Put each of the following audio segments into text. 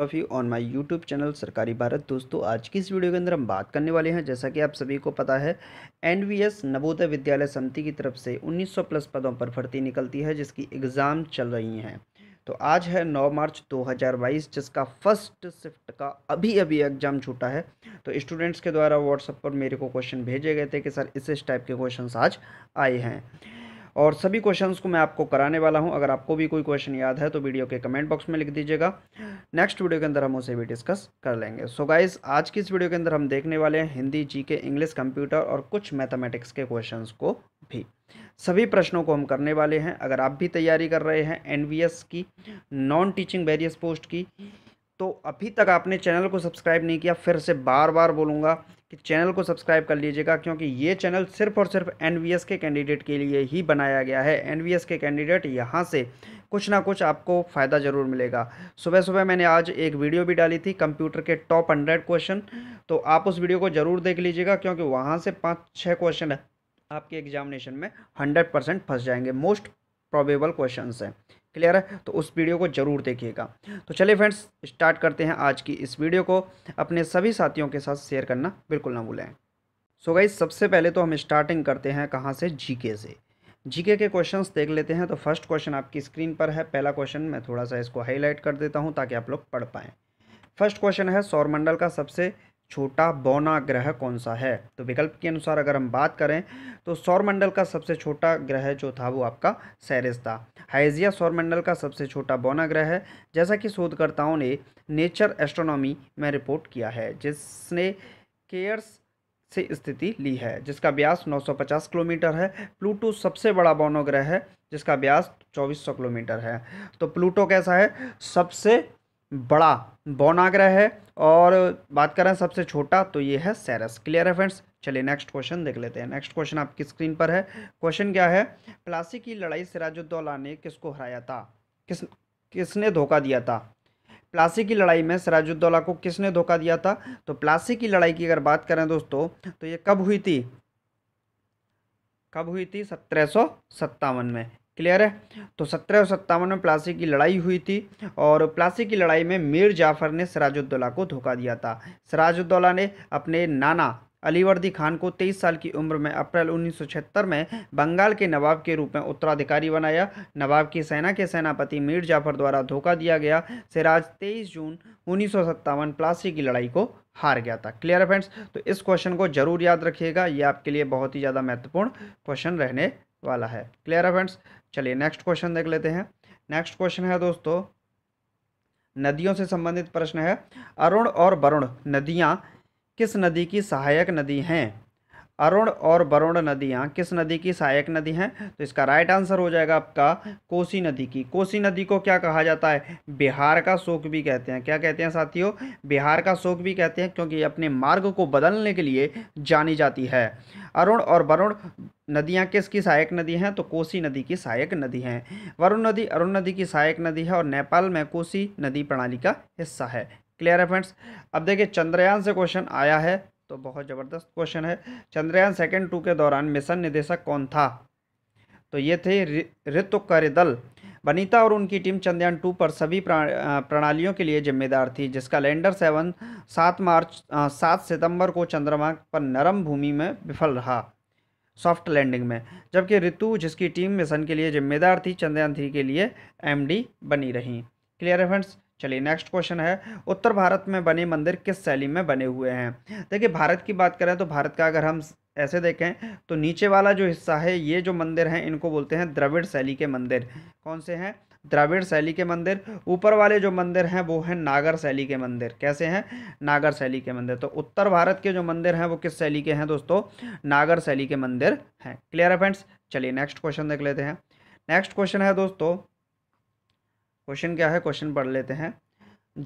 of you on my YouTube channel Sarkari Bharat दोस्तों आज की इस वीडियो के अंदर हम बात करने वाले हैं जैसा कि आप सभी को पता है एनवीएस नवोदय विद्यालय समिति की तरफ से 1900 प्लस पदों पर भर्ती निकलती है जिसकी एग्ज़ाम चल रही हैं तो आज है 9 मार्च 2022 जिसका फर्स्ट शिफ्ट का अभी अभी एग्ज़ाम छूटा है तो स्टूडेंट्स के द्वारा व्हाट्सएप पर मेरे को क्वेश्चन भेजे गए थे कि सर इस टाइप के क्वेश्चन आज आए हैं और सभी क्वेश्चंस को मैं आपको कराने वाला हूं अगर आपको भी कोई क्वेश्चन याद है तो वीडियो के कमेंट बॉक्स में लिख दीजिएगा नेक्स्ट वीडियो के अंदर हम उसे भी डिस्कस कर लेंगे सो so गाइस आज की इस वीडियो के अंदर हम देखने वाले हैं हिंदी जी के इंग्लिश कंप्यूटर और कुछ मैथमेटिक्स के क्वेश्चन को भी सभी प्रश्नों को हम करने वाले हैं अगर आप भी तैयारी कर रहे हैं एन की नॉन टीचिंग वेरियस पोस्ट की तो अभी तक आपने चैनल को सब्सक्राइब नहीं किया फिर से बार बार बोलूँगा कि चैनल को सब्सक्राइब कर लीजिएगा क्योंकि ये चैनल सिर्फ और सिर्फ एन के कैंडिडेट के लिए ही बनाया गया है एन के कैंडिडेट यहाँ से कुछ ना कुछ आपको फ़ायदा ज़रूर मिलेगा सुबह सुबह मैंने आज एक वीडियो भी डाली थी कंप्यूटर के टॉप हंड्रेड क्वेश्चन तो आप उस वीडियो को ज़रूर देख लीजिएगा क्योंकि वहाँ से पाँच छः क्वेश्चन आपके एग्जामिनेशन में हंड्रेड परसेंट फंस जाएंगे मोस्ट प्रॉबेबल क्वेश्चन हैं क्लियर है तो उस वीडियो को ज़रूर देखिएगा तो चलिए फ्रेंड्स स्टार्ट करते हैं आज की इस वीडियो को अपने सभी साथियों के साथ शेयर करना बिल्कुल ना भूलें सो गाइज सबसे पहले तो हम स्टार्टिंग करते हैं कहाँ से जीके से जीके के क्वेश्चंस देख लेते हैं तो फर्स्ट क्वेश्चन आपकी स्क्रीन पर है पहला क्वेश्चन मैं थोड़ा सा इसको हाईलाइट कर देता हूँ ताकि आप लोग पढ़ पाएँ फर्स्ट क्वेश्चन है सौरमंडल का सबसे छोटा बौना ग्रह कौन सा है तो विकल्प के अनुसार अगर हम बात करें तो सौरमंडल का सबसे छोटा ग्रह जो था वो आपका सैरिस था हाइजिया सौरमंडल का सबसे छोटा बौना ग्रह है जैसा कि शोधकर्ताओं ने नेचर एस्ट्रोनॉमी में रिपोर्ट किया है जिसने केयर्स से स्थिति ली है जिसका ब्यास 950 किलोमीटर है प्लूटो सबसे बड़ा बौनो ग्रह है जिसका ब्यास 2400 किलोमीटर है तो प्लूटो कैसा है सबसे बड़ा बौन है और बात करें सबसे छोटा तो ये है सैरस क्लियर है फ्रेंड्स चलिए नेक्स्ट क्वेश्चन देख लेते हैं नेक्स्ट क्वेश्चन आपकी स्क्रीन पर है क्वेश्चन क्या है प्लासी की लड़ाई सिराजुद्दौला ने किसको हराया था किस किसने धोखा दिया था प्लासी की लड़ाई में सिराजुद्दौला को किसने धोखा दिया था तो प्लासी की लड़ाई की अगर बात करें दोस्तों तो ये कब हुई थी कब हुई थी सत्रह में क्लियर है तो सत्रह सत्तावन में प्लासी की लड़ाई हुई थी और प्लासी की लड़ाई में मीर जाफर ने सराजुद्दौला को धोखा दिया था सराजुद्दौला ने अपने नाना अलीवर्दी खान को 23 साल की उम्र में अप्रैल 1976 में बंगाल के नवाब के रूप में उत्तराधिकारी बनाया नवाब की सेना के सेनापति मीर जाफर द्वारा धोखा दिया गया सिराज 23 जून उन्नीस प्लासी की लड़ाई को हार गया था क्लियर है फ्रेंड्स तो इस क्वेश्चन को जरूर याद रखिएगा ये आपके लिए बहुत ही ज़्यादा महत्वपूर्ण क्वेश्चन रहने वाला है क्लियर है फ्रेंड्स चलिए नेक्स्ट क्वेश्चन देख लेते हैं नेक्स्ट क्वेश्चन है दोस्तों नदियों से संबंधित प्रश्न है अरुण और वरुण नदियाँ किस नदी की सहायक नदी हैं अरुण और वरुण नदियाँ किस नदी की सहायक नदी हैं तो इसका राइट आंसर हो जाएगा आपका कोसी नदी की कोसी नदी को क्या कहा जाता है बिहार का शोक भी कहते हैं क्या कहते हैं साथियों बिहार का शोक भी कहते हैं क्योंकि अपने मार्ग को बदलने के लिए जानी जाती है अरुण और वरुण नदियाँ किसकी सहायक नदी हैं तो कोसी नदी की सहायक नदी हैं वरुण नदी अरुण नदी की सहायक नदी है और नेपाल में कोसी नदी प्रणाली का हिस्सा है क्लियर है फ्रेंड्स अब देखिए चंद्रयान से क्वेश्चन आया है तो बहुत ज़बरदस्त क्वेश्चन है चंद्रयान सेकेंड टू के दौरान मिशन निदेशक कौन था तो ये थे ऋतु करिदल बनीता और उनकी टीम चंद्रयान टू पर सभी प्रणालियों के लिए जिम्मेदार थी जिसका लैंडर सेवन सात मार्च सात सितंबर को चंद्रमा पर नरम भूमि में विफल रहा सॉफ्ट लैंडिंग में जबकि ऋतु जिसकी टीम मिशन के लिए जिम्मेदार थी चंद्रयान थ्री के लिए एमडी बनी रहीं क्लियर है फ्रेंड्स चलिए नेक्स्ट क्वेश्चन है उत्तर भारत में बने मंदिर किस शैली में बने हुए हैं देखिए भारत की बात करें तो भारत का अगर हम ऐसे देखें तो नीचे वाला जो हिस्सा है ये जो मंदिर हैं इनको बोलते हैं द्रविड़ शैली के मंदिर कौन से हैं द्रविड़ शैली के मंदिर ऊपर वाले जो मंदिर हैं वो हैं नागर शैली के मंदिर कैसे हैं नागर शैली के मंदिर तो उत्तर भारत के जो मंदिर हैं वो किस शैली के हैं दोस्तों नागर शैली के मंदिर हैं क्लियर है फ्रेंड्स चलिए नेक्स्ट क्वेश्चन देख लेते हैं नेक्स्ट क्वेश्चन है दोस्तों क्वेश्चन क्या है क्वेश्चन पढ़ लेते हैं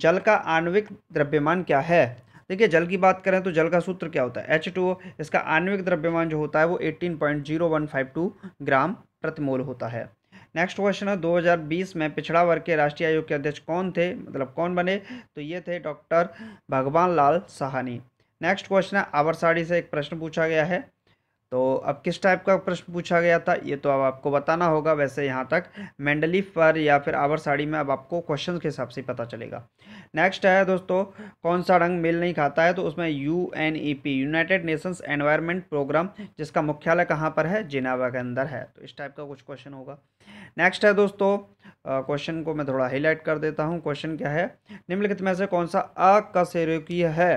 जल का आणविक द्रव्यमान क्या है देखिए जल की बात करें तो जल का सूत्र क्या होता है एच टू इसका आणविक द्रव्यमान जो होता है वो eighteen point zero one five two gram प्रतिमोल होता है नेक्स्ट क्वेश्चन है 2020 में पिछड़ा वर्ग के राष्ट्रीय आयोग के अध्यक्ष कौन थे मतलब कौन बने तो ये थे doctor Bhagwan Lal Sahani next question है आवर साड़ी से एक प्रश्न पूछा गया है तो अब किस टाइप का प्रश्न पूछा गया था ये तो अब आपको बताना होगा वैसे यहाँ तक मेंडली पर या फिर आवर साड़ी में अब आपको क्वेश्चन के हिसाब से पता चलेगा नेक्स्ट है दोस्तों कौन सा रंग मेल नहीं खाता है तो उसमें U N E P United Nations Environment Programme जिसका मुख्यालय कहाँ पर है जिनावा के अंदर है तो इस टाइप का कुछ क्वेश्चन होगा नेक्स्ट है दोस्तों क्वेश्चन को मैं थोड़ा हाईलाइट कर देता हूँ क्वेश्चन क्या है निम्नलिखित में से कौन सा अकशेरुकीय है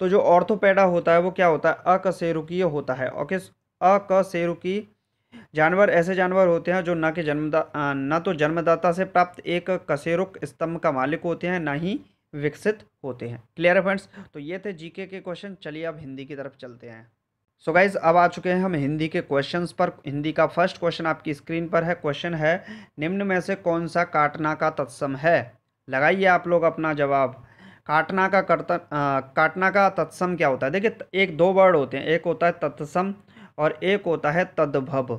तो जो ऑर्थोपेडा होता है वो क्या होता है अकशेरुकीय होता है ओके अकशेरुकी जानवर ऐसे जानवर होते हैं जो न के जन्मदा न तो जन्मदाता से प्राप्त एक कशेरुक स्तंभ का मालिक होते हैं ना ही विकसित होते हैं क्लियर है फ्रेंड्स तो ये थे जीके के क्वेश्चन चलिए अब हिंदी की तरफ चलते हैं सो so गाइज अब आ चुके हैं हम हिंदी के क्वेश्चंस पर हिंदी का फर्स्ट क्वेश्चन आपकी स्क्रीन पर है क्वेश्चन है निम्न में से कौन सा काटना का तत्सम है लगाइए आप लोग अपना जवाब काटना का कर्तन काटना का तत्सम क्या होता है देखिए एक दो वर्ड होते हैं एक होता है तत्सम और एक होता है तद्भव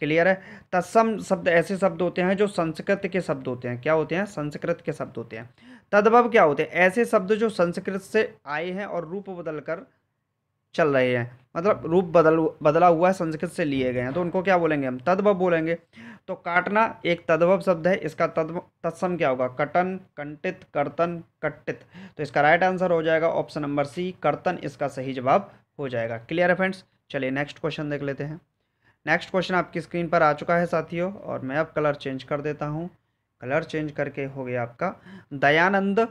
क्लियर है तत्सम शब्द ऐसे शब्द होते हैं जो संस्कृत के शब्द होते हैं क्या होते हैं संस्कृत के शब्द होते हैं तद्भव क्या होते हैं ऐसे शब्द जो संस्कृत से आए हैं और रूप बदल कर चल रहे हैं मतलब रूप बदल बदला हुआ है संस्कृत से लिए गए हैं तो उनको क्या बोलेंगे हम तद्भव बोलेंगे तो काटना एक तद्भव शब्द है इसका तद्व तत्सम क्या होगा कटन कंटित कर्तन कट्टित तो इसका राइट आंसर हो जाएगा ऑप्शन नंबर सी कर्तन इसका सही जवाब हो जाएगा क्लियर है फ्रेंड्स चलिए नेक्स्ट क्वेश्चन देख लेते हैं नेक्स्ट क्वेश्चन आपकी स्क्रीन पर आ चुका है साथियों और मैं अब कलर चेंज कर देता हूँ कलर चेंज करके हो गया आपका दयानंद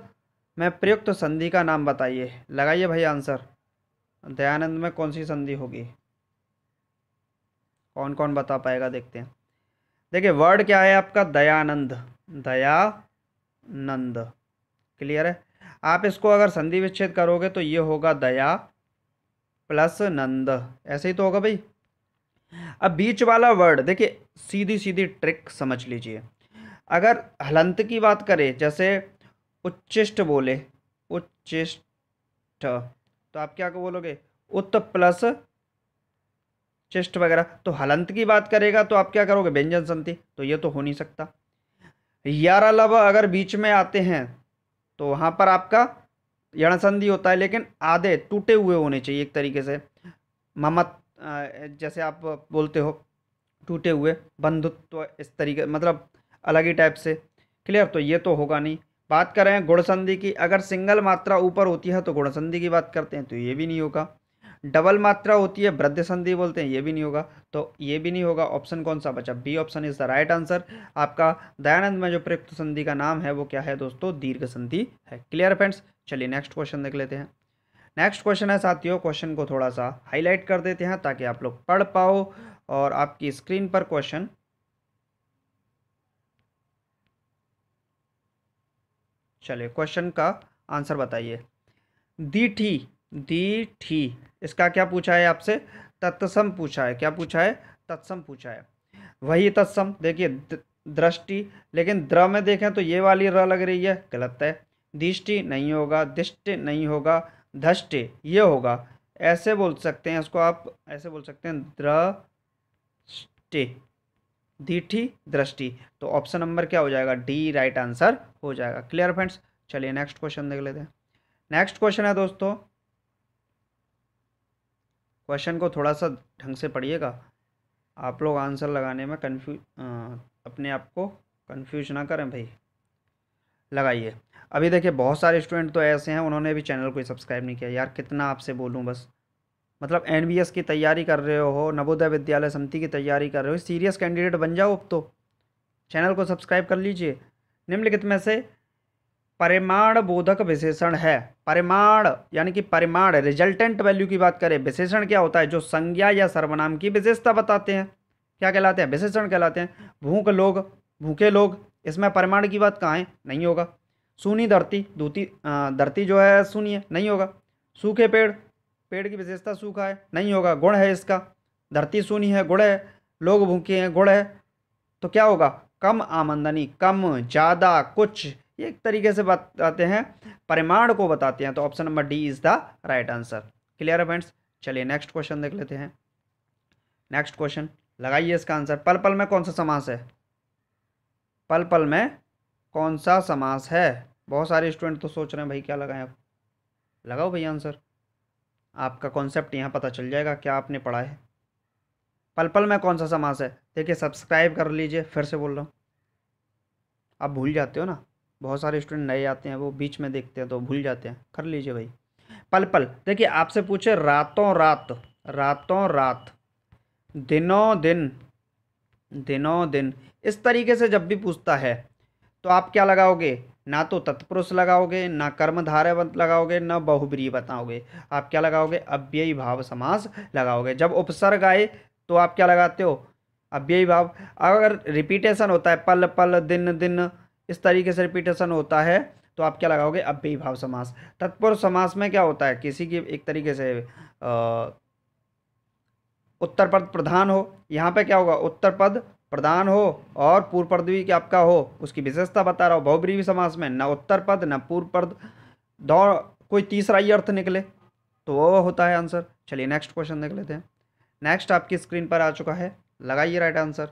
में प्रयुक्त संधि का नाम बताइए लगाइए भाई आंसर दयानंद में कौन सी संधि होगी कौन कौन बता पाएगा देखते हैं देखिए वर्ड क्या है आपका दयानंद दया नंद क्लियर है आप इसको अगर संधि विच्छेद करोगे तो ये होगा दया प्लस नंद ऐसे ही तो होगा भाई अब बीच वाला वर्ड देखिए सीधी सीधी ट्रिक समझ लीजिए अगर हलंत की बात करें जैसे उच्चिष्ट बोले उच्चिष्ट तो आप क्या बोलोगे उत प्लस चेस्ट वगैरह तो हलंत की बात करेगा तो आप क्या करोगे व्यंजन संति तो ये तो हो नहीं सकता यारा लब अगर बीच में आते हैं तो वहाँ पर आपका यण संधि होता है लेकिन आधे टूटे हुए होने चाहिए एक तरीके से ममत जैसे आप बोलते हो टूटे हुए बंधुत्व इस तरीके मतलब अलग ही टाइप से क्लियर तो ये तो होगा नहीं बात करें गुणसंधि की अगर सिंगल मात्रा ऊपर होती है तो गुड़संधि की बात करते हैं तो ये भी नहीं होगा डबल मात्रा होती है वृद्ध संधि बोलते हैं ये भी नहीं होगा तो ये भी नहीं होगा ऑप्शन कौन सा बचा B option is the right answer आपका दयानंद में जो प्रयुक्त संधि का नाम है वो क्या है दोस्तों दीर्घ संधि है क्लियर फ्रेंड्स चलिए नेक्स्ट क्वेश्चन देख लेते हैं नेक्स्ट क्वेश्चन है साथियों क्वेश्चन को थोड़ा सा हाईलाइट कर देते हैं ताकि आप लोग पढ़ पाओ और आपकी स्क्रीन पर क्वेश्चन चलिए क्वेश्चन का आंसर बताइए दी दी ठी इसका क्या पूछा है आपसे तत्सम पूछा है क्या पूछा है तत्सम पूछा है वही तत्सम देखिए दृष्टि लेकिन द्र में देखें तो ये वाली र लग रही है गलत है दिष्टि नहीं होगा दिष्ट नहीं होगा धष्ट ये होगा ऐसे बोल सकते हैं इसको आप ऐसे बोल सकते हैं द्रष्टि दीठी दृष्टि तो ऑप्शन नंबर क्या हो जाएगा डी राइट आंसर हो जाएगा क्लियर फ्रेंड्स चलिए नेक्स्ट क्वेश्चन देख लेते हैं नेक्स्ट क्वेश्चन है दोस्तों क्वेश्चन को थोड़ा सा ढंग से पढ़िएगा आप लोग आंसर लगाने में कन्फ्यू अपने आप को कन्फ्यूज ना करें भाई लगाइए अभी देखिए बहुत सारे स्टूडेंट तो ऐसे हैं उन्होंने भी चैनल को सब्सक्राइब नहीं किया यार कितना आपसे बोलूँ बस मतलब एन की तैयारी कर रहे हो नवोदय विद्यालय समिति की तैयारी कर रहे हो सीरियस कैंडिडेट बन जाओ अब तो चैनल को सब्सक्राइब कर लीजिए निम्नलिखित में से परिमाण बोधक विशेषण है परिमाण यानी कि परिमाण रिजल्टेंट वैल्यू की बात करें विशेषण क्या होता है जो संज्ञा या सर्वनाम की विशेषता बताते हैं क्या कहलाते हैं विशेषण कहलाते हैं भूख लोग भूखे लोग इसमें परिमाण की बात कहाँ है नहीं होगा सूनी धरती दूती धरती जो है सुनिए नहीं होगा सूखे पेड़ पेड़ की विशेषता सूखा है नहीं होगा गुण है इसका धरती सूनी है गुड़ है लोग भूखे हैं गुड़ है तो क्या होगा कम आमंदनी कम ज़्यादा कुछ ये एक तरीके से बताते हैं परिमाण को बताते हैं तो option number D is the right answer clear है फ्रेंड्स चलिए नेक्स्ट क्वेश्चन देख लेते हैं नेक्स्ट क्वेश्चन लगाइए इसका आंसर पल पल में कौन सा समास है पल पल में कौन सा समास है बहुत सारे स्टूडेंट तो सोच रहे हैं भाई क्या लगाएं आप लगाओ भैया आंसर आपका कॉन्सेप्ट यहाँ पता चल जाएगा क्या आपने पढ़ा है पल पल में कौन सा समास है देखिए सब्सक्राइब कर लीजिए फिर से बोल रहा हूँ आप भूल जाते हो ना बहुत सारे स्टूडेंट नए आते हैं वो बीच में देखते हैं तो भूल जाते हैं कर लीजिए भाई पल पल देखिए आपसे पूछे रातों रात रातों रात दिनों दिन दिनों दिन इस तरीके से जब भी पूछता है तो आप क्या लगाओगे ना तो तत्पुरुष लगाओगे ना कर्मधारय लगाओगे ना बहुब्री बताओगे आप क्या लगाओगे अव्ययी भाव समास लगाओगे जब उपसर्ग आए तो आप क्या लगाते हो अव्ययी भाव अगर रिपीटेशन होता है पल पल दिन दिन इस तरीके से रिपीटेशन होता है तो आप क्या लगाओगे अव्ययी भाव समास तत्पुरुष समास में क्या होता है किसी की एक तरीके से आ, उत्तर पद प्रधान हो यहाँ पे क्या होगा उत्तर पद प्रधान हो और पूर्व पदवी के आपका हो उसकी विशेषता बता रहा हो बहुब्रीवी समास में न उत्तर पद न पूर्व पद दो कोई तीसरा ही अर्थ निकले तो वो होता है आंसर चलिए नेक्स्ट क्वेश्चन देख लेते हैं नेक्स्ट आपकी स्क्रीन पर आ चुका है लगाइए राइट आंसर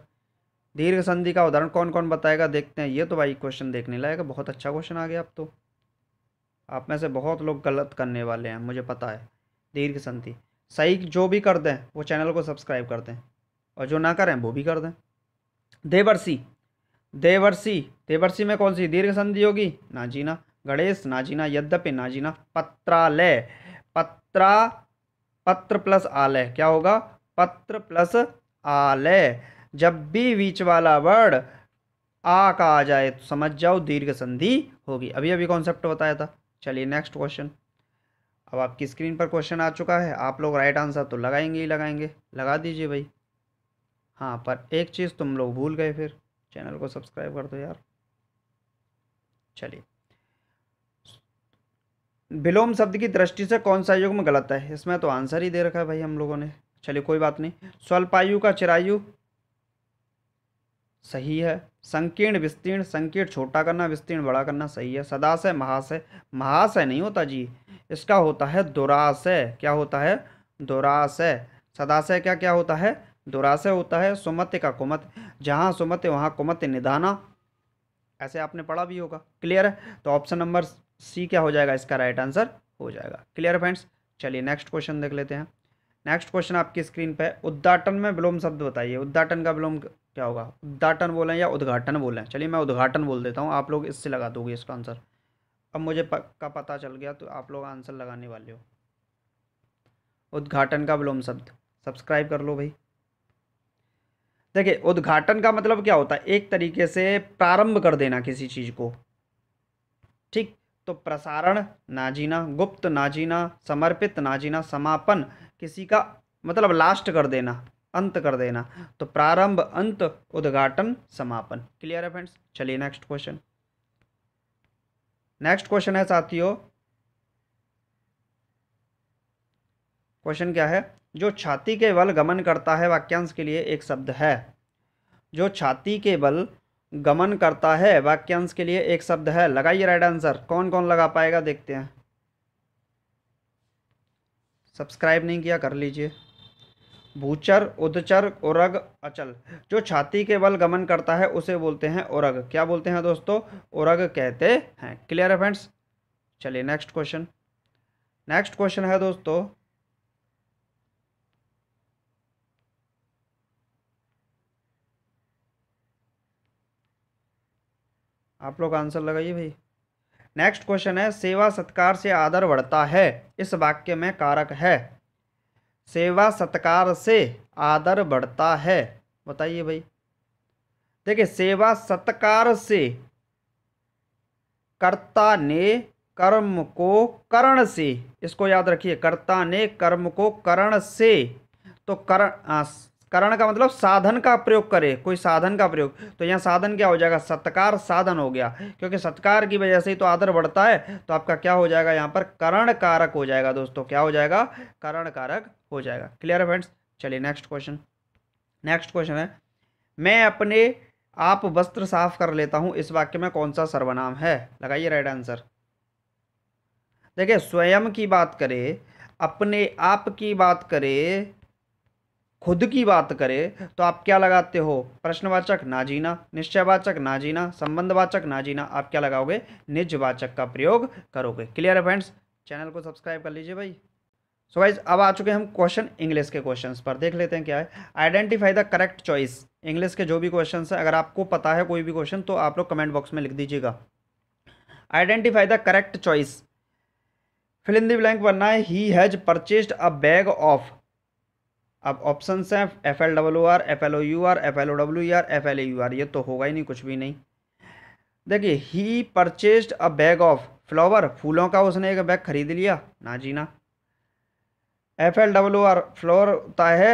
दीर्घ संधि का उदाहरण कौन कौन बताएगा देखते हैं ये तो भाई क्वेश्चन देखने लायक बहुत अच्छा क्वेश्चन आ गया अब तो आप में से बहुत लोग गलत करने वाले हैं मुझे पता है दीर्घ संधि सही जो भी कर दें वो चैनल को सब्सक्राइब कर दें और जो ना करें वो भी कर दें देवर्षि देवर्षि देवर्षि में कौन सी दीर्घ संधि होगी ना जीना गणेश ना जीना यद्यपि जीना पत्रालय पत्रा पत्र प्लस आलय क्या होगा पत्र प्लस आलय जब भी बीच वाला वर्ड आ का आ जाए तो समझ जाओ दीर्घ संधि होगी अभी अभी कॉन्सेप्ट बताया था चलिए नेक्स्ट क्वेश्चन अब आपकी स्क्रीन पर क्वेश्चन आ चुका है आप लोग राइट आंसर तो लगाएंगे ही लगाएंगे लगा दीजिए भाई हाँ पर एक चीज़ तुम लोग भूल गए फिर चैनल को सब्सक्राइब कर दो यार चलिए विलोम शब्द की दृष्टि से कौन सा युग्म गलत है इसमें तो आंसर ही दे रखा है भाई हम लोगों ने चलिए कोई बात नहीं स्वल्पायु का चिरायु सही है संकीर्ण विस्तीर्ण संकीर्ण छोटा करना विस्तीर्ण बड़ा करना सही है सदाशय महाशय महाशय नहीं होता जी इसका होता है दुराशय क्या होता है दुराशय सदाशय क्या क्या होता है दुराशय होता है सुमत्य का कुमत जहाँ सुमत्य वहाँ कुमत्य निधाना ऐसे आपने पढ़ा भी होगा क्लियर है तो ऑप्शन नंबर सी क्या हो जाएगा इसका राइट आंसर हो जाएगा क्लियर फ्रेंड्स चलिए नेक्स्ट क्वेश्चन देख लेते हैं नेक्स्ट क्वेश्चन आपकी स्क्रीन पर उद्घाटन में विलोम शब्द बताइए उद्घाटन का विलोम क्या होगा उद्घाटन बोलें या उद्घाटन बोलें चलिए मैं उद्घाटन बोल देता हूँ आप लोग इससे लगा दोगे इसका आंसर अब मुझे पक्का पता चल गया तो आप लोग आंसर लगाने वाले हो उद्घाटन का विलोम शब्द सब्सक्राइब कर लो भाई देखिए उद्घाटन का मतलब क्या होता है एक तरीके से प्रारंभ कर देना किसी चीज़ को ठीक तो प्रसारण नाजीना गुप्त नाजीना समर्पित नाजीना समापन किसी का मतलब लास्ट कर देना अंत कर देना तो प्रारंभ अंत उद्घाटन समापन क्लियर है फ्रेंड्स चलिए नेक्स्ट क्वेश्चन नेक्स्ट क्वेश्चन है साथियों क्वेश्चन क्या है जो छाती के बल गमन करता है वाक्यांश के लिए एक शब्द है जो छाती के बल गमन करता है वाक्यांश के लिए एक शब्द है लगाइए राइट आंसर कौन कौन लगा पाएगा देखते हैं सब्सक्राइब नहीं किया कर लीजिए भूचर उदचर उरग अचल जो छाती के बल गमन करता है उसे बोलते हैं उरग क्या बोलते हैं दोस्तों उरग कहते हैं क्लियर है फ्रेंड्स चलिए नेक्स्ट क्वेश्चन नेक्स्ट क्वेश्चन है दोस्तों आप लोग आंसर लगाइए भाई नेक्स्ट क्वेश्चन है सेवा सत्कार से आदर बढ़ता है इस वाक्य में कारक है सेवा सत्कार से आदर बढ़ता है बताइए भाई देखिए सेवा सत्कार से कर्ता ने कर्म को करण से इसको याद रखिए कर्ता ने कर्म को करण से तो करण करण का मतलब साधन का प्रयोग करे कोई साधन का प्रयोग तो यहाँ साधन क्या हो जाएगा सत्कार साधन हो गया क्योंकि सत्कार की वजह से ही तो आदर बढ़ता है तो आपका क्या हो जाएगा यहाँ पर करण कारक हो जाएगा दोस्तों क्या हो जाएगा करण कारक हो जाएगा क्लियर है फ्रेंड्स चलिए नेक्स्ट क्वेश्चन नेक्स्ट क्वेश्चन है मैं अपने आप वस्त्र साफ कर लेता हूँ इस वाक्य में कौन सा सर्वनाम है लगाइए राइट आंसर देखिए स्वयं की बात करें अपने आप की बात करें खुद की बात करें तो आप क्या लगाते हो प्रश्नवाचक ना जीना निश्चयवाचक ना जीना संबंधवाचक ना जीना आप क्या लगाओगे निजवाचक का प्रयोग करोगे क्लियर है फ्रेंड्स चैनल को सब्सक्राइब कर लीजिए भाई सो so वाइज अब आ चुके हैं हम क्वेश्चन इंग्लिश के क्वेश्चन पर देख लेते हैं क्या है identify the correct choice English के जो भी क्वेश्चन है अगर आपको पता है कोई भी क्वेश्चन तो आप लोग कमेंट बॉक्स में लिख दीजिएगा identify the correct choice fill in the blank बनना है he has purchased a bag of अब ऑप्शन हैं F L W R F L O U R F L O W R F L A U R ये तो होगा ही नहीं कुछ भी नहीं देखिए he purchased a bag of flower फूलों का उसने एक बैग खरीद लिया ना जी ना F L W R floor होता है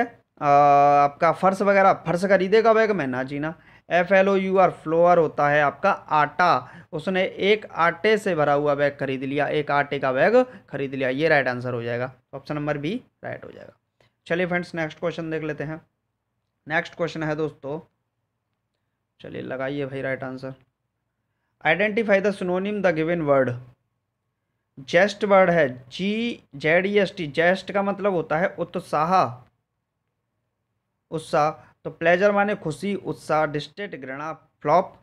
आपका फर्श वगैरह फर्श खरीदेगा बैग में ना जी ना F L O U R flour होता है आपका आटा उसने एक आटे से भरा हुआ बैग खरीद लिया एक आटे का बैग खरीद लिया ये राइट आंसर हो जाएगा ऑप्शन नंबर बी राइट हो जाएगा चलिए फ्रेंड्स नेक्स्ट क्वेश्चन देख लेते हैं नेक्स्ट क्वेश्चन है दोस्तों चलिए लगाइए भाई right answer identify the synonym the given word jest word है जी Z E S T jest का मतलब होता है उत्साह उत्साह तो प्लेजर माने खुशी उत्साह डिस्टेट घृणा फ्लॉप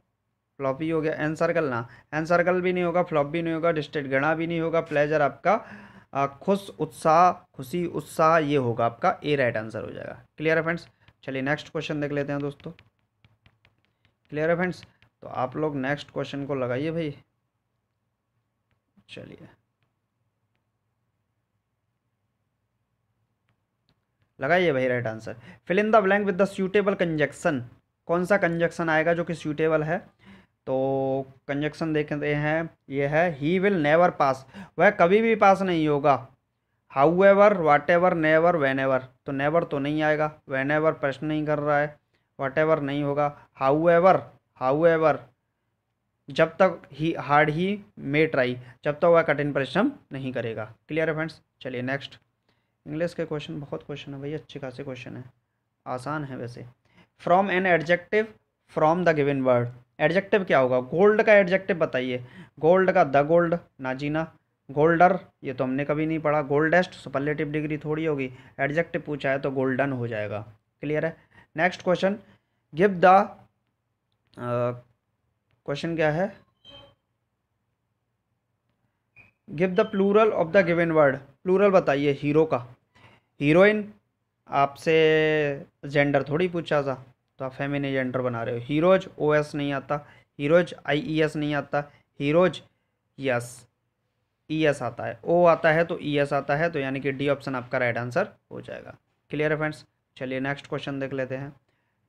फ्लॉप ही हो गया एन सर्कल ना एन सर्कल भी नहीं होगा फ्लॉप भी नहीं होगा डिस्टेट घृणा भी नहीं होगा प्लेजर आपका खुश उत्साह खुशी उत्साह ये होगा आपका ए राइट आंसर हो जाएगा क्लियर है फ्रेंड्स चलिए नेक्स्ट क्वेश्चन देख लेते हैं दोस्तों क्लियर है फ्रेंड्स तो आप लोग नेक्स्ट क्वेश्चन को लगाइए भाई चलिए लगाइए भाई right answer fill in the blank with the suitable conjunction कौन सा कंजक्शन आएगा जो कि सूटेबल है तो कंजक्शन देखते हैं ये है ही विल नेवर पास वह कभी भी पास नहीं होगा however whatever never whenever तो नेवर तो नहीं आएगा वेन एवर प्रश्न नहीं कर रहा है वाट एवर नहीं होगा हाउ एवर हाउ एवर जब तक ही हार्ड ही मे ट्राई जब तक वह कठिन परिश्रम नहीं करेगा क्लियर है फ्रेंड्स चलिए नेक्स्ट इंग्लिश के क्वेश्चन बहुत क्वेश्चन है भाई अच्छे खासे क्वेश्चन है आसान है वैसे from an adjective from the given word adjective क्या होगा गोल्ड का एडजेक्टिव बताइए गोल्ड का द गोल्ड नाजीना गोल्डर ये तो हमने कभी नहीं पढ़ा गोल्डेस्ट सुपरलेटिव डिग्री थोड़ी होगी एडजेक्टिव पूछा है तो गोल्डन हो जाएगा क्लियर है next question give the question क्या है give the plural of the given word plural बताइए हीरो का हीरोइन आपसे जेंडर थोड़ी पूछा था तो आप फेमिन जेंडर बना रहे हो हीरोज ओ एस नहीं आता हीरोज आई ई एस नहीं आता हीरोज यस ई एस आता है ओ आता है तो ई e एस आता है तो यानी कि डी ऑप्शन आपका राइट आंसर हो जाएगा क्लियर है फ्रेंड्स चलिए नेक्स्ट क्वेश्चन देख लेते हैं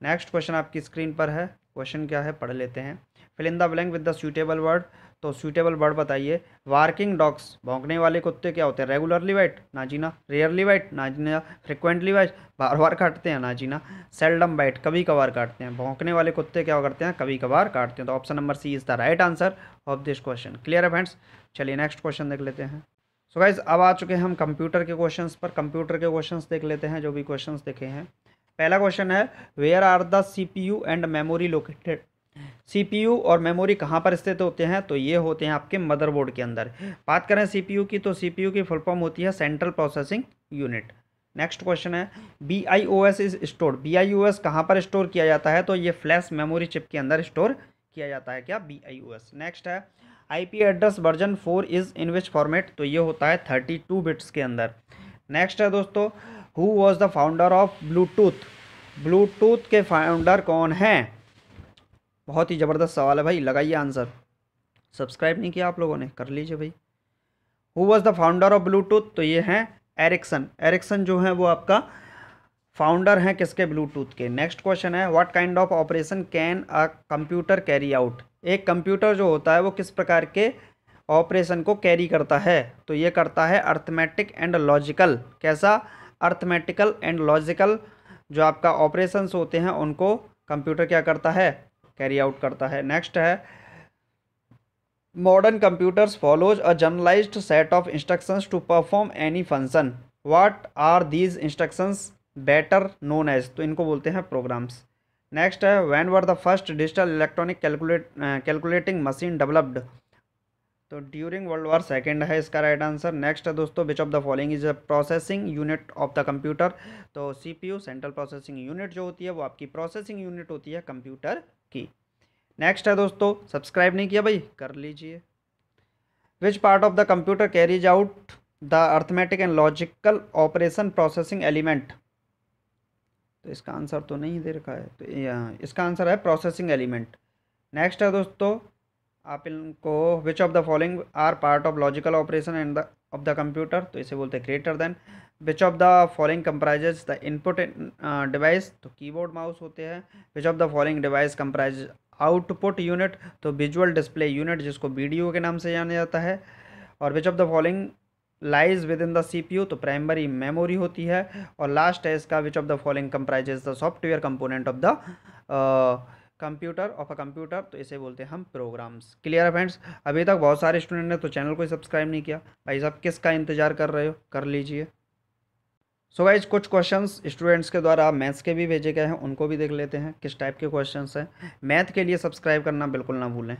नेक्स्ट क्वेश्चन आपकी स्क्रीन पर है क्वेश्चन क्या है पढ़ लेते हैं fill in the blank with the suitable word तो सूटेबल वर्ड बताइए वार्किंग डॉग्स भौंकने वाले कुत्ते क्या होते हैं रेगुलरली वाइट जीना रेयरली वाइट जीना फ्रिक्वेंटली वाइट बार बार काटते हैं ना जीना सेल्डम बाइट कभी कभार काटते हैं भौंकने वाले कुत्ते क्या करते हैं कभी कभार काटते हैं तो option number C is the right answer of this question clear है फ्रेंड्स चलिए नेक्स्ट क्वेश्चन देख लेते हैं सो गाइज अब आ चुके हैं हम कंप्यूटर के क्वेश्चन पर कंप्यूटर के क्वेश्चन देख लेते हैं जो भी क्वेश्चन देखे हैं पहला क्वेश्चन है where are the you and memory located CPU और मेमोरी कहाँ पर स्थित होते हैं तो ये होते हैं आपके मदरबोर्ड के अंदर बात करें सीपीयू की तो सीपीयू की फुल फॉर्म होती है central processing unit next question है B I O S is store B I U S कहाँ पर स्टोर किया जाता है तो ये फ्लैश मेमोरी चिप के अंदर स्टोर किया जाता है क्या B I O S next है I P address version four is in which format तो ये होता है थर्टी टू बिट्स के अंदर नेक्स्ट है दोस्तों who was the founder of Bluetooth Bluetooth के फाउंडर कौन हैं बहुत ही ज़बरदस्त सवाल है भाई लगाइए आंसर सब्सक्राइब नहीं किया आप लोगों ने कर लीजिए भाई who was the founder of Bluetooth तो ये हैं एरिक्सन एरिक्सन जो है वो आपका फाउंडर हैं किसके ब्लूटूथ के नेक्स्ट क्वेश्चन है what kind of operation can a computer carry out एक कंप्यूटर जो होता है वो किस प्रकार के ऑपरेशन को कैरी करता है तो ये करता है अर्थमेटिक एंड लॉजिकल कैसा अर्थमेटिकल एंड लॉजिकल जो आपका ऑपरेशंस होते हैं उनको कंप्यूटर क्या करता है कैरी आउट करता है नेक्स्ट है modern computers follows a generalized set of instructions to perform any function what are these instructions better known as तो इनको बोलते हैं प्रोग्राम्स नेक्स्ट है when were the first digital electronic calculate calculating machine developed तो during world war second है इसका right answer next है दोस्तों which of the following is a processing unit of the computer तो सीपीयू सेंट्रल प्रोसेसिंग यूनिट जो होती है वो आपकी प्रोसेसिंग यूनिट होती है कंप्यूटर की नेक्स्ट है दोस्तों सब्सक्राइब नहीं किया भाई कर लीजिए which part of the computer carries out the arithmetic and logical operation processing element तो इसका आंसर तो नहीं दे रखा है तो इसका आंसर है प्रोसेसिंग एलिमेंट नेक्स्ट है दोस्तों आप इनको which of the following are part of logical operation and the of the computer तो इसे बोलते हैं greater than which of the following comprises the input device तो कीबोर्ड माउस होते हैं which of the following device comprise output unit तो visual display unit जिसको B K नाम से जाना जाता है और which of the following lies within the C P U यू तो प्राइमरी मेमोरी होती है और लास्ट है इसका which of the following comprises the software component of the computer of a computer तो इसे बोलते हैं हम प्रोग्राम्स क्लियर है फ्रेंड्स अभी तक बहुत सारे स्टूडेंट ने तो चैनल को सब्सक्राइब नहीं किया भाई साहब किसका इंतजार कर रहे हो कर लीजिए सो so गाइज कुछ क्वेश्चंस स्टूडेंट्स के द्वारा मैथ्स के भी भेजे गए हैं उनको भी देख लेते हैं किस टाइप के क्वेश्चंस हैं मैथ के लिए सब्सक्राइब करना बिल्कुल ना भूलें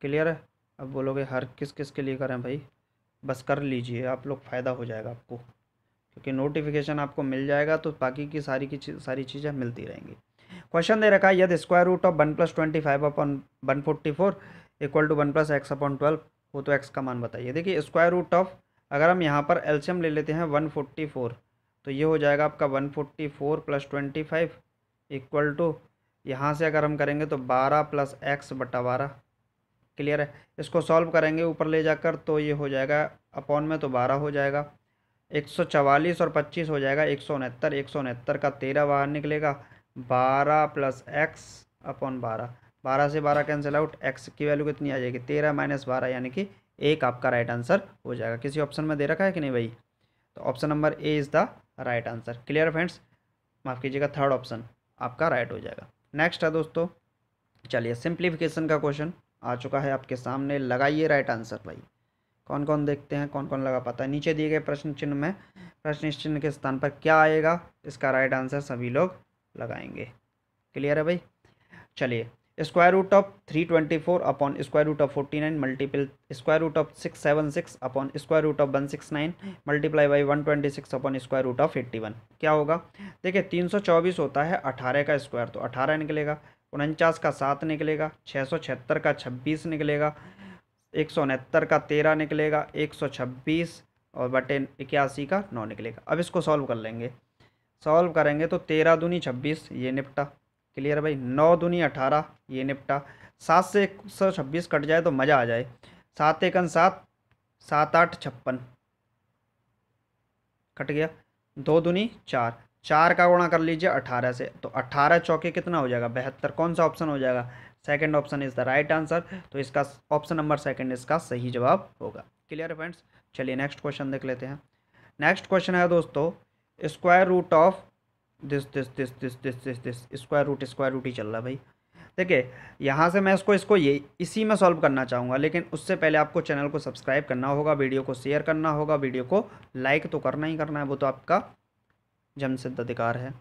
क्लियर है अब बोलोगे हर किस किस के लिए करें भाई बस कर लीजिए आप लोग फ़ायदा हो जाएगा आपको क्योंकि नोटिफिकेशन आपको मिल जाएगा तो बाकी की सारी की सारी चीज़ें मिलती रहेंगी क्वेश्चन दे रखा है यदि square root of one plus twenty five upon one forty four equal to one plus X upon twelve हो तो एक्स का मान बताइए देखिए स्क्वायर रूट ऑफ अगर हम यहाँ पर एल्शियम ले लेते हैं वन फोर्टी फोर तो ये हो जाएगा आपका one forty four plus twenty five equal to यहाँ से अगर हम करेंगे तो बारह प्लस एक्स बटा बारह क्लियर है इसको सॉल्व करेंगे ऊपर ले जाकर तो ये हो जाएगा अपॉन में तो बारह हो जाएगा एक सौ चवालीस और पच्चीस हो जाएगा एक सौ उनहत्तर एक सौ उनहत्तर का तेरह बाहर निकलेगा बारह प्लस एक्स अपॉन बारह बारह से बारह कैंसिल आउट एक्स की वैल्यू कितनी आ जाएगी तेरह माइनस बारह यानी कि एक आपका राइट आंसर हो जाएगा किसी ऑप्शन में दे रखा है कि नहीं भाई तो option number A is the right answer clear friends माफ़ कीजिएगा थर्ड ऑप्शन आपका राइट हो जाएगा नेक्स्ट है दोस्तों चलिए सिंप्लीफिकेशन का क्वेश्चन आ चुका है आपके सामने लगाइए राइट आंसर भाई कौन कौन देखते हैं कौन कौन लगा पाता है नीचे दिए गए प्रश्न चिन्ह में प्रश्न चिन्ह के स्थान पर क्या आएगा इसका राइट आंसर सभी लोग लगाएंगे क्लियर है भाई चलिए square root of three twenty four upon square root of forty nine multiple square root of six seven six upon square root of one six nine multiply by one twenty six upon square root of eighty one क्या होगा देखिए तीन सौ चौबीस होता है अठारह का स्क्वायर तो अठारह निकलेगा उनचास का सात निकलेगा छः सौ छिहत्तर का छब्बीस निकलेगा एक सौ उनहत्तर का तेरह निकलेगा एक सौ छब्बीस और बटे इक्यासी का नौ निकलेगा अब इसको सॉल्व कर लेंगे सॉल्व करेंगे तो तेरह दूनी छब्बीस ये निपटा क्लियर भाई नौ दूनी अठारह ये निपटा सात से एक सौ छब्बीस कट जाए तो मज़ा आ जाए सात एकन सात सात आठ छप्पन कट गया दो दूनी चार चार का गुणा कर लीजिए अठारह से तो अठारह चौके कितना हो जाएगा बहत्तर कौन सा ऑप्शन हो जाएगा second option is the right answer तो इसका ऑप्शन नंबर सेकंड इसका सही जवाब होगा क्लियर है फ्रेंड्स चलिए नेक्स्ट क्वेश्चन देख लेते हैं नेक्स्ट क्वेश्चन है दोस्तों square root of this this this this this this this square root square root ही चल रहा है भाई देखिए यहाँ से मैं इसको इसको ये इसी में सॉल्व करना चाहूँगा लेकिन उससे पहले आपको चैनल को सब्सक्राइब करना होगा वीडियो को शेयर करना होगा वीडियो को लाइक तो करना ही करना है वो तो आपका जमसिद्ध अधिकार है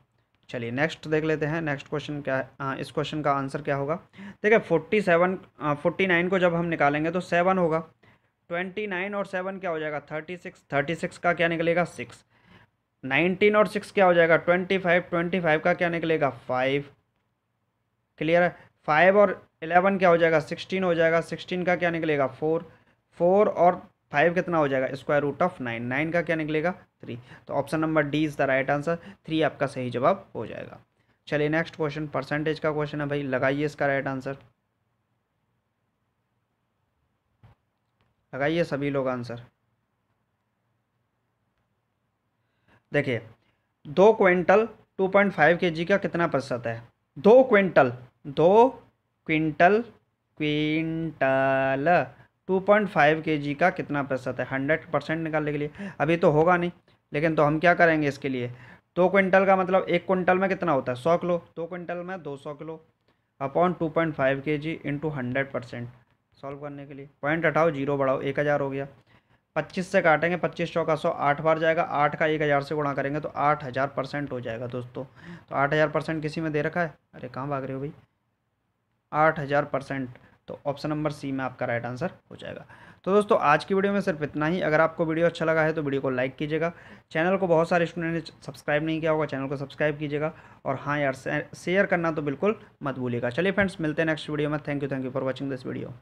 चलिए नेक्स्ट देख लेते हैं नेक्स्ट क्वेश्चन क्या है हाँ, इस क्वेश्चन का आंसर क्या होगा देखिए फोर्टी सेवन फोर्टी नाइन को जब हम निकालेंगे तो सेवन होगा ट्वेंटी नाइन और सेवन क्या हो जाएगा थर्टी सिक्स थर्टी सिक्स का क्या निकलेगा सिक्स नाइनटीन और सिक्स क्या हो जाएगा ट्वेंटी फाइव ट्वेंटी फाइव का क्या निकलेगा फाइव क्लियर है फाइव और एलेवन क्या हो जाएगा सिक्सटीन हो जाएगा सिक्सटीन का क्या निकलेगा फोर फोर और फाइव कितना हो जाएगा square root of nine nine का क्या निकलेगा थ्री तो option number D is the right answer three आपका सही जवाब हो जाएगा चलिए नेक्स्ट क्वेश्चन परसेंटेज का क्वेश्चन है भाई लगाइए इसका राइट आंसर लगाइए सभी लोग आंसर देखिए दो quintal two point five K G का कितना प्रतिशत है दो क्विंटल दो quintal quintal two point five K G का कितना प्रतिशत है हंड्रेड परसेंट निकालने के लिए अभी तो होगा नहीं लेकिन तो हम क्या करेंगे इसके लिए दो क्विंटल का मतलब एक क्विंटल में कितना होता है सौ किलो दो क्विंटल में दो सौ kilo upon two point five K G into hundred percent solve करने के लिए पॉइंट हटाओ जीरो बढ़ाओ एक हज़ार हो गया पच्चीस से काटेंगे पच्चीस चौका सौ आठ बार जाएगा आठ का एक हज़ार से गुणा करेंगे तो आठ हज़ार परसेंट हो जाएगा दोस्तों तो आठ हज़ार परसेंट किसी में दे रखा है अरे कहाँ भाग रहे हो भाई आठ हज़ार परसेंट तो ऑप्शन नंबर सी में आपका राइट आंसर हो जाएगा तो दोस्तों आज की वीडियो में सिर्फ इतना ही अगर आपको वीडियो अच्छा लगा है तो वीडियो को लाइक कीजिएगा चैनल को बहुत सारे स्टूडेंट ने सब्सक्राइब नहीं किया होगा चैनल को सब्सक्राइब कीजिएगा और हाँ यार शेयर करना तो बिल्कुल मत भूलिएगा चलिए फ्रेंड्स मिलते हैं नेक्स्ट वीडियो में thank you thank you for watching this video